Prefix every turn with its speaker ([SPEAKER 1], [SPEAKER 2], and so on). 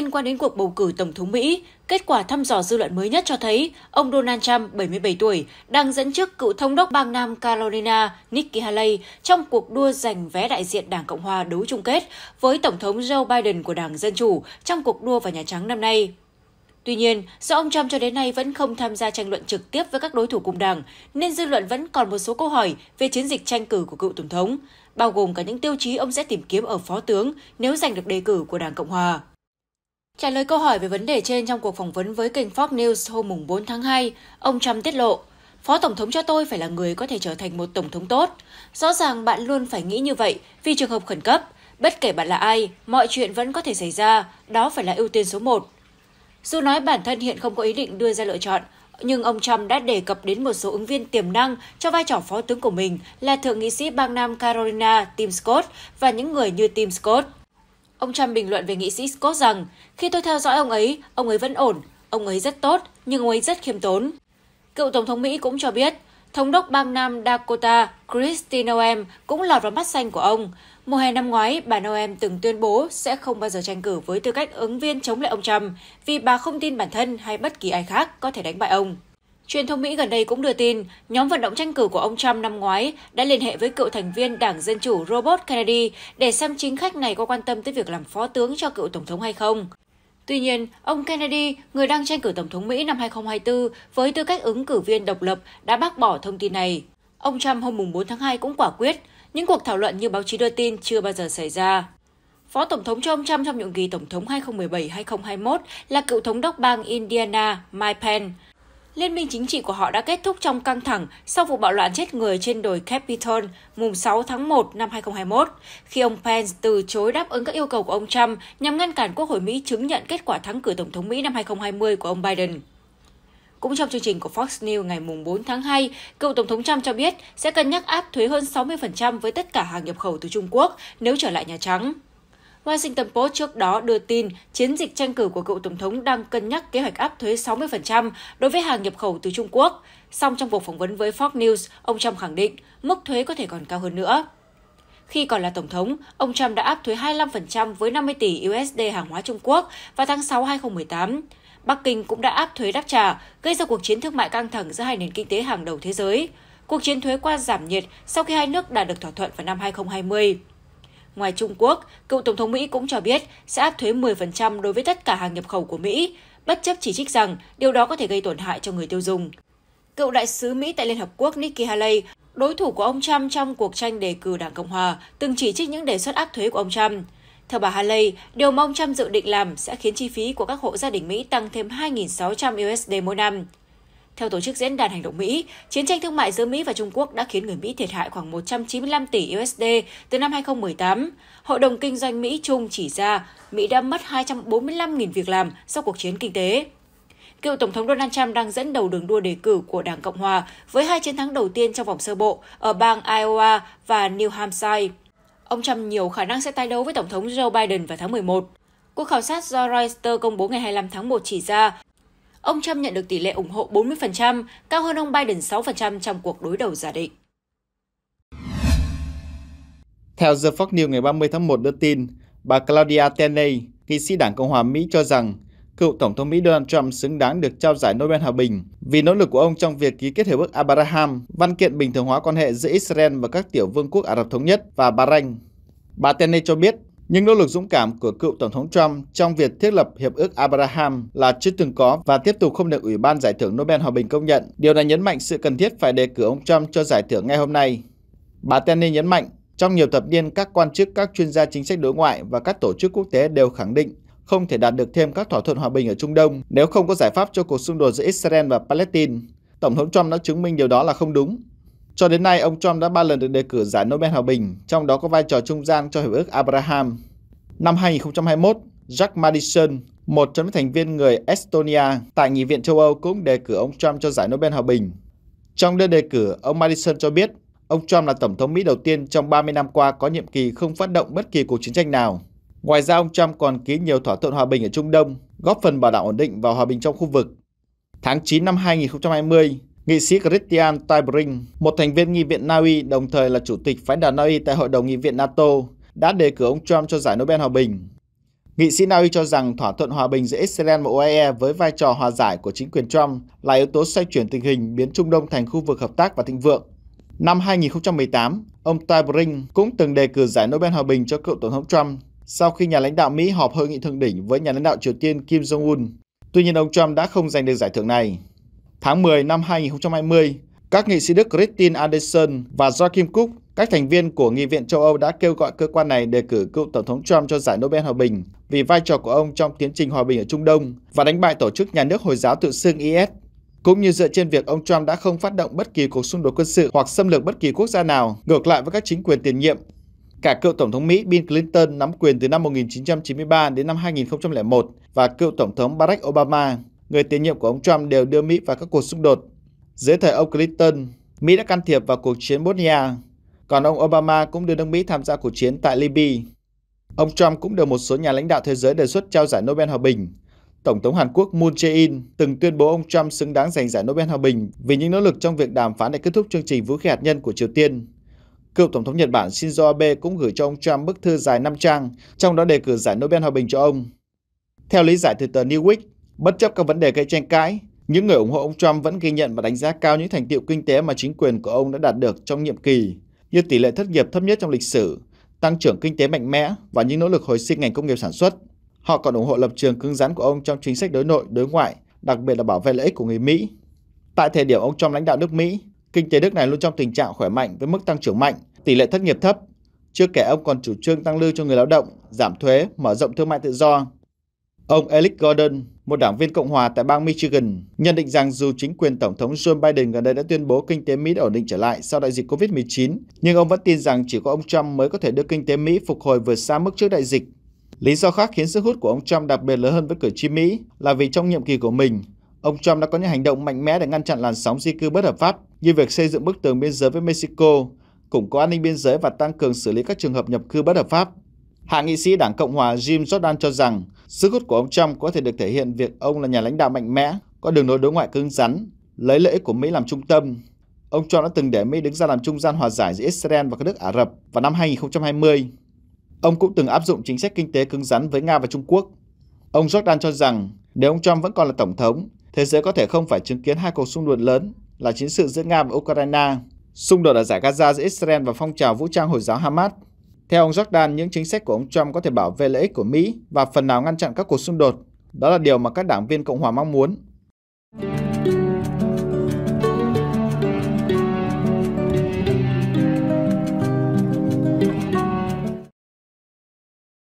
[SPEAKER 1] Liên quan đến cuộc bầu cử Tổng thống Mỹ, kết quả thăm dò dư luận mới nhất cho thấy ông Donald Trump, 77 tuổi, đang dẫn trước cựu thống đốc bang Nam Carolina Nikki Haley trong cuộc đua giành vé đại diện Đảng Cộng hòa đấu chung kết với Tổng thống Joe Biden của Đảng Dân Chủ trong cuộc đua vào Nhà Trắng năm nay. Tuy nhiên, do ông Trump cho đến nay vẫn không tham gia tranh luận trực tiếp với các đối thủ cùng đảng, nên dư luận vẫn còn một số câu hỏi về chiến dịch tranh cử của cựu Tổng thống, bao gồm cả những tiêu chí ông sẽ tìm kiếm ở phó tướng nếu giành được đề cử của Đảng Cộng Hòa. Trả lời câu hỏi về vấn đề trên trong cuộc phỏng vấn với kênh Fox News hôm 4 tháng 2, ông Trump tiết lộ, Phó Tổng thống cho tôi phải là người có thể trở thành một Tổng thống tốt. Rõ ràng bạn luôn phải nghĩ như vậy vì trường hợp khẩn cấp. Bất kể bạn là ai, mọi chuyện vẫn có thể xảy ra, đó phải là ưu tiên số một. Dù nói bản thân hiện không có ý định đưa ra lựa chọn, nhưng ông Trump đã đề cập đến một số ứng viên tiềm năng cho vai trò phó tướng của mình là thượng nghị sĩ bang Nam Carolina Tim Scott và những người như Tim Scott. Ông Trump bình luận về nghị sĩ Scott rằng, khi tôi theo dõi ông ấy, ông ấy vẫn ổn, ông ấy rất tốt, nhưng ông ấy rất khiêm tốn. Cựu Tổng thống Mỹ cũng cho biết, Thống đốc bang Nam Dakota Kristi Noem cũng lọt vào mắt xanh của ông. Mùa hè năm ngoái, bà Noem từng tuyên bố sẽ không bao giờ tranh cử với tư cách ứng viên chống lại ông Trump vì bà không tin bản thân hay bất kỳ ai khác có thể đánh bại ông. Truyền thông Mỹ gần đây cũng đưa tin, nhóm vận động tranh cử của ông Trump năm ngoái đã liên hệ với cựu thành viên Đảng Dân Chủ Robert Kennedy để xem chính khách này có quan tâm tới việc làm phó tướng cho cựu tổng thống hay không. Tuy nhiên, ông Kennedy, người đang tranh cử tổng thống Mỹ năm 2024 với tư cách ứng cử viên độc lập, đã bác bỏ thông tin này. Ông Trump hôm 4 tháng 2 cũng quả quyết, những cuộc thảo luận như báo chí đưa tin chưa bao giờ xảy ra. Phó Tổng thống cho ông Trump trong nhiệm kỳ Tổng thống 2017-2021 là cựu thống đốc bang Indiana Mike Pence. Liên minh chính trị của họ đã kết thúc trong căng thẳng sau vụ bạo loạn chết người trên đồi Capitol mùng 6 tháng 1 năm 2021, khi ông Pence từ chối đáp ứng các yêu cầu của ông Trump nhằm ngăn cản Quốc hội Mỹ chứng nhận kết quả thắng cử Tổng thống Mỹ năm 2020 của ông Biden. Cũng trong chương trình của Fox News ngày mùng 4 tháng 2, cựu Tổng thống Trump cho biết sẽ cân nhắc áp thuế hơn 60% với tất cả hàng nhập khẩu từ Trung Quốc nếu trở lại Nhà Trắng. Washington Post trước đó đưa tin chiến dịch tranh cử của cựu tổng thống đang cân nhắc kế hoạch áp thuế 60% đối với hàng nhập khẩu từ Trung Quốc. Song trong cuộc phỏng vấn với Fox News, ông Trump khẳng định mức thuế có thể còn cao hơn nữa. Khi còn là Tổng thống, ông Trump đã áp thuế 25% với 50 tỷ USD hàng hóa Trung Quốc vào tháng 6 2018. Bắc Kinh cũng đã áp thuế đáp trả, gây ra cuộc chiến thương mại căng thẳng giữa hai nền kinh tế hàng đầu thế giới. Cuộc chiến thuế qua giảm nhiệt sau khi hai nước đạt được thỏa thuận vào năm 2020. Ngoài Trung Quốc, cựu Tổng thống Mỹ cũng cho biết sẽ áp thuế 10% đối với tất cả hàng nhập khẩu của Mỹ, bất chấp chỉ trích rằng điều đó có thể gây tổn hại cho người tiêu dùng. Cựu đại sứ Mỹ tại Liên Hợp Quốc Nikki Haley, đối thủ của ông Trump trong cuộc tranh đề cử Đảng Cộng Hòa, từng chỉ trích những đề xuất áp thuế của ông Trump. Theo bà Haley, điều mà ông Trump dự định làm sẽ khiến chi phí của các hộ gia đình Mỹ tăng thêm 2.600 USD mỗi năm. Theo Tổ chức Diễn đàn Hành động Mỹ, chiến tranh thương mại giữa Mỹ và Trung Quốc đã khiến người Mỹ thiệt hại khoảng 195 tỷ USD từ năm 2018. Hội đồng Kinh doanh Mỹ-Trung chỉ ra Mỹ đã mất 245.000 việc làm sau cuộc chiến kinh tế cựu Tổng thống Donald Trump đang dẫn đầu đường đua đề cử của Đảng Cộng Hòa với hai chiến thắng đầu tiên trong vòng sơ bộ ở bang Iowa và New Hampshire. Ông Trump nhiều khả năng sẽ tái đấu với Tổng thống Joe Biden vào tháng 11. Cuộc khảo sát do Reuters công bố ngày 25 tháng 1 chỉ ra Ông Trump nhận được tỷ lệ ủng hộ 40%, cao hơn ông Biden 6% trong cuộc đối đầu giả định.
[SPEAKER 2] Theo The Fox News ngày 30 tháng 1 đưa tin, bà Claudia Tenney, nghị sĩ Đảng Cộng hòa Mỹ cho rằng cựu Tổng thống Mỹ Donald Trump xứng đáng được trao giải Nobel Hòa Bình vì nỗ lực của ông trong việc ký kết hiệp ước Abraham, văn kiện bình thường hóa quan hệ giữa Israel và các tiểu vương quốc Ả Rập Thống Nhất và Bahrain. Bà Tenney cho biết nhưng nỗ lực dũng cảm của cựu Tổng thống Trump trong việc thiết lập Hiệp ước Abraham là chưa từng có và tiếp tục không được Ủy ban Giải thưởng Nobel Hòa bình công nhận. Điều này nhấn mạnh sự cần thiết phải đề cử ông Trump cho giải thưởng ngay hôm nay. Bà Tenney nhấn mạnh, trong nhiều thập niên, các quan chức, các chuyên gia chính sách đối ngoại và các tổ chức quốc tế đều khẳng định không thể đạt được thêm các thỏa thuận hòa bình ở Trung Đông nếu không có giải pháp cho cuộc xung đột giữa Israel và Palestine. Tổng thống Trump đã chứng minh điều đó là không đúng. Cho đến nay, ông Trump đã ba lần được đề cử giải Nobel Hòa Bình, trong đó có vai trò trung gian cho Hiệp ước Abraham. Năm 2021, Jack Madison, một trong những thành viên người Estonia tại Nghị viện châu Âu cũng đề cử ông Trump cho giải Nobel Hòa Bình. Trong đơn đề cử, ông Madison cho biết ông Trump là tổng thống Mỹ đầu tiên trong 30 năm qua có nhiệm kỳ không phát động bất kỳ cuộc chiến tranh nào. Ngoài ra, ông Trump còn ký nhiều thỏa thuận hòa bình ở Trung Đông, góp phần bảo đảm ổn định và hòa bình trong khu vực. Tháng 9 năm 2020, Nghị sĩ Christian Taibring, một thành viên nghị viện Na Uy đồng thời là chủ tịch phái đoàn Na Uy tại Hội đồng nghị viện NATO, đã đề cử ông Trump cho giải Nobel Hòa Bình. Nghị sĩ Na Uy cho rằng thỏa thuận hòa bình giữa Israel và UAE với vai trò hòa giải của chính quyền Trump là yếu tố xoay chuyển tình hình biến Trung Đông thành khu vực hợp tác và thịnh vượng. Năm 2018, ông Taibring cũng từng đề cử giải Nobel Hòa bình cho cựu Tổng thống Trump sau khi nhà lãnh đạo Mỹ họp hội nghị thượng đỉnh với nhà lãnh đạo Triều Tiên Kim Jong-un. Tuy nhiên, ông Trump đã không giành được giải thưởng này. Tháng 10 năm 2020, các nghị sĩ Đức Christine Anderson và Joachim Cook, các thành viên của Nghị viện châu Âu đã kêu gọi cơ quan này đề cử cựu Tổng thống Trump cho giải Nobel Hòa Bình vì vai trò của ông trong tiến trình hòa bình ở Trung Đông và đánh bại tổ chức nhà nước Hồi giáo tự xưng IS, cũng như dựa trên việc ông Trump đã không phát động bất kỳ cuộc xung đột quân sự hoặc xâm lược bất kỳ quốc gia nào, ngược lại với các chính quyền tiền nhiệm. Cả cựu Tổng thống Mỹ Bill Clinton nắm quyền từ năm 1993 đến năm 2001 và cựu Tổng thống Barack Obama người tiền nhiệm của ông Trump đều đưa Mỹ vào các cuộc xung đột. Dưới thời ông Clinton, Mỹ đã can thiệp vào cuộc chiến Bosnia, còn ông Obama cũng đưa nước Mỹ tham gia cuộc chiến tại Libya. Ông Trump cũng được một số nhà lãnh đạo thế giới đề xuất trao giải Nobel Hòa Bình. Tổng thống Hàn Quốc Moon Jae-in từng tuyên bố ông Trump xứng đáng giành giải Nobel Hòa Bình vì những nỗ lực trong việc đàm phán để kết thúc chương trình vũ khí hạt nhân của Triều Tiên. Cựu Tổng thống Nhật Bản Shinzo Abe cũng gửi cho ông Trump bức thư dài 5 trang, trong đó đề cử giải Nobel Hòa Bình cho ông. Theo lý giải từ tờ Newsweek, Bất chấp các vấn đề gây tranh cãi, những người ủng hộ ông Trump vẫn ghi nhận và đánh giá cao những thành tiệu kinh tế mà chính quyền của ông đã đạt được trong nhiệm kỳ, như tỷ lệ thất nghiệp thấp nhất trong lịch sử, tăng trưởng kinh tế mạnh mẽ và những nỗ lực hồi sinh ngành công nghiệp sản xuất. Họ còn ủng hộ lập trường cứng rắn của ông trong chính sách đối nội, đối ngoại, đặc biệt là bảo vệ lợi ích của người Mỹ. Tại thời điểm ông Trump lãnh đạo nước Mỹ, kinh tế nước này luôn trong tình trạng khỏe mạnh với mức tăng trưởng mạnh, tỷ lệ thất nghiệp thấp. Chưa kể ông còn chủ trương tăng lương cho người lao động, giảm thuế, mở rộng thương mại tự do, Ông Alex Gordon, một đảng viên Cộng hòa tại bang Michigan, nhận định rằng dù chính quyền Tổng thống Joe Biden gần đây đã tuyên bố kinh tế Mỹ đã ổn định trở lại sau đại dịch COVID-19, nhưng ông vẫn tin rằng chỉ có ông Trump mới có thể đưa kinh tế Mỹ phục hồi vượt xa mức trước đại dịch. Lý do khác khiến sức hút của ông Trump đặc biệt lớn hơn với cử tri Mỹ là vì trong nhiệm kỳ của mình, ông Trump đã có những hành động mạnh mẽ để ngăn chặn làn sóng di cư bất hợp pháp như việc xây dựng bức tường biên giới với Mexico, củng cố an ninh biên giới và tăng cường xử lý các trường hợp nhập cư bất hợp pháp. Hạ nghị sĩ Đảng Cộng hòa Jim Jordan cho rằng sức hút của ông Trump có thể được thể hiện việc ông là nhà lãnh đạo mạnh mẽ, có đường lối đối ngoại cứng rắn, lấy lợi ích của Mỹ làm trung tâm. Ông Trump đã từng để Mỹ đứng ra làm trung gian hòa giải giữa Israel và các nước Ả Rập vào năm 2020. Ông cũng từng áp dụng chính sách kinh tế cứng rắn với Nga và Trung Quốc. Ông Jordan cho rằng nếu ông Trump vẫn còn là tổng thống, thế giới có thể không phải chứng kiến hai cuộc xung đột lớn là chiến sự giữa Nga và Ukraine, xung đột ở giải Gaza giữa Israel và phong trào vũ trang Hồi giáo Hamas theo ông Jordan, những chính sách của ông Trump có thể bảo vệ lợi ích của Mỹ và phần nào ngăn chặn các cuộc xung đột. Đó là điều mà các đảng viên Cộng hòa mong muốn.